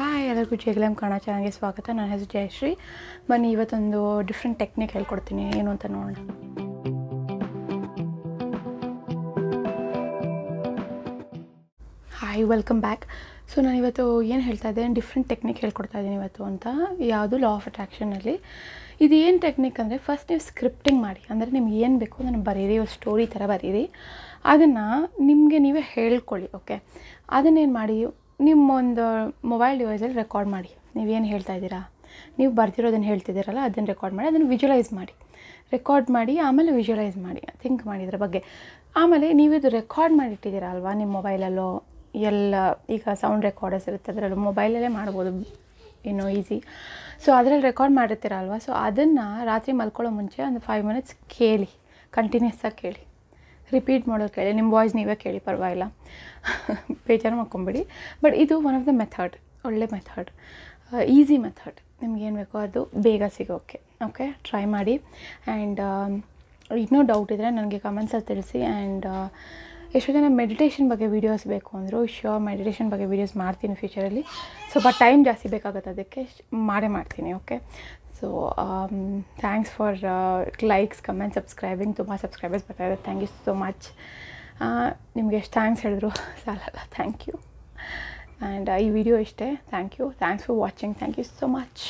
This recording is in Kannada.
ಹಾಯ್ ಎಲ್ಲರಿಗೂ ಜೆ ಎಮ್ ಕನ್ನಡ ಚಾನಲ್ಗೆ ಸ್ವಾಗತ ನನ್ನ ಹೆಸರು ಜಯಶ್ರೀ ಬನ್ನಿ ಇವತ್ತೊಂದು ಡಿಫ್ರೆಂಟ್ ಟೆಕ್ನಿಕ್ ಹೇಳ್ಕೊಡ್ತೀನಿ ಏನು ಅಂತ ನೋಡೋಣ ಹಾಯ್ ವೆಲ್ಕಮ್ ಬ್ಯಾಕ್ ಸೊ ನಾನು ಇವತ್ತು ಏನು ಹೇಳ್ತಾ ಇದ್ದೇನೆ ಡಿಫ್ರೆಂಟ್ ಟೆಕ್ನಿಕ್ ಹೇಳ್ಕೊಡ್ತಾ ಇದ್ದೀನಿ ಇವತ್ತು ಅಂತ ಯಾವುದು ಲಾ ಆಫ್ ಅಟ್ರಾಕ್ಷನಲ್ಲಿ ಇದು ಏನು ಟೆಕ್ನಿಕ್ ಅಂದರೆ ಫಸ್ಟ್ ನೀವು ಸ್ಕ್ರಿಪ್ಟಿಂಗ್ ಮಾಡಿ ಅಂದರೆ ನಿಮ್ಗೆ ಏನು ಬೇಕು ಅದನ್ನು ಬರೀರಿ ಒಂದು ಸ್ಟೋರಿ ಥರ ಬರೀರಿ ಅದನ್ನು ನಿಮಗೆ ನೀವೇ ಹೇಳ್ಕೊಳ್ಳಿ ಓಕೆ ಅದನ್ನೇನು ಮಾಡಿ ನಿಮ್ಮೊಂದು ಮೊಬೈಲ್ ಡಿವೈಸಲ್ಲಿ ರೆಕಾರ್ಡ್ ಮಾಡಿ ನೀವೇನು ಹೇಳ್ತಾ ಇದ್ದೀರಾ ನೀವು ಬರ್ತಿರೋದನ್ನು ಹೇಳ್ತಿದ್ದೀರಲ್ಲ ಅದನ್ನು ರೆಕಾರ್ಡ್ ಮಾಡಿ ಅದನ್ನು ವಿಜುವಲೈಸ್ ಮಾಡಿ ರೆಕಾರ್ಡ್ ಮಾಡಿ ಆಮೇಲೆ ವಿಜುವಲೈಸ್ ಮಾಡಿ ಥಿಂಕ್ ಮಾಡಿದ್ರ ಬಗ್ಗೆ ಆಮೇಲೆ ನೀವು ಇದು ರೆಕಾರ್ಡ್ ಮಾಡಿಟ್ಟಿದ್ದೀರ ಅಲ್ವಾ ನಿಮ್ಮ ಮೊಬೈಲಲ್ಲೋ ಎಲ್ಲ ಈಗ ಸೌಂಡ್ ರೆಕಾರ್ಡರ್ಸ್ ಇರುತ್ತೆ ಅದರಲ್ಲೂ ಮೊಬೈಲಲ್ಲೇ ಮಾಡ್ಬೋದು ಏನೋ ಈಸಿ ಸೊ ಅದರಲ್ಲಿ ರೆಕಾರ್ಡ್ ಮಾಡಿರ್ತೀರಲ್ವ ಸೊ ಅದನ್ನು ರಾತ್ರಿ ಮಲ್ಕೊಳ್ಳೋ ಮುಂಚೆ ಒಂದು ಫೈವ್ ಮಿನಿಟ್ಸ್ ಕೇಳಿ ಕಂಟಿನ್ಯೂಸ್ ಆಗಿ ಕೇಳಿ ರಿಪೀಟ್ ಮಾಡೋದು ಕೇಳಿ ನಿಮ್ಮ ವಾಯ್ಸ್ ನೀವೇ ಕೇಳಿ ಪರವಾಗಿಲ್ಲ ಬೇಜಾರು ಮಾಡ್ಕೊಂಬಿಡಿ ಬಟ್ ಇದು ಒನ್ ಆಫ್ ದ ಮೆಥಡ್ ಒಳ್ಳೆ ಮೆಥಡ್ ಈಸಿ ಮೆಥಡ್ ನಿಮ್ಗೇನು ಬೇಕೋ ಅದು ಬೇಗ ಸಿಗೋಕ್ಕೆ ಓಕೆ ಟ್ರೈ ಮಾಡಿ ಆ್ಯಂಡ್ um, ಇನ್ನೂ ಡೌಟ್ ಇದ್ದರೆ ನನಗೆ ಕಮೆಂಟ್ಸಲ್ಲಿ ತಿಳಿಸಿ ಆ್ಯಂಡ್ ಎಷ್ಟೋ ಜನ ಮೆಡಿಟೇಷನ್ ಬಗ್ಗೆ ವೀಡಿಯೋಸ್ ಬೇಕು ಅಂದರು ಶ್ಯೂರ್ ಮೆಡಿಟೇಷನ್ ಬಗ್ಗೆ ವೀಡಿಯೋಸ್ ಮಾಡ್ತೀನಿ ಫ್ಯೂಚರಲ್ಲಿ ಸೊ ಬಟ್ ಟೈಮ್ ಜಾಸ್ತಿ ಬೇಕಾಗುತ್ತೆ ಅದಕ್ಕೆ ಮಾಡೇ ಮಾಡ್ತೀನಿ okay so thanks for likes comment subscribing ತುಂಬ ಸಬ್ಸ್ಕ್ರೈಬರ್ಸ್ ಬರ್ತಾಯಿದೆ ಥ್ಯಾಂಕ್ ಯು ಸೊ ಮಚ್ ನಿಮಗೆ ಎಷ್ಟು ಥ್ಯಾಂಕ್ಸ್ ಹೇಳಿದ್ರು ಸಾಲಲ್ಲ ಥ್ಯಾಂಕ್ ಯು ಆ್ಯಂಡ್ ಈ ವಿಡಿಯೋ ಇಷ್ಟೇ thank you thanks for watching thank you so much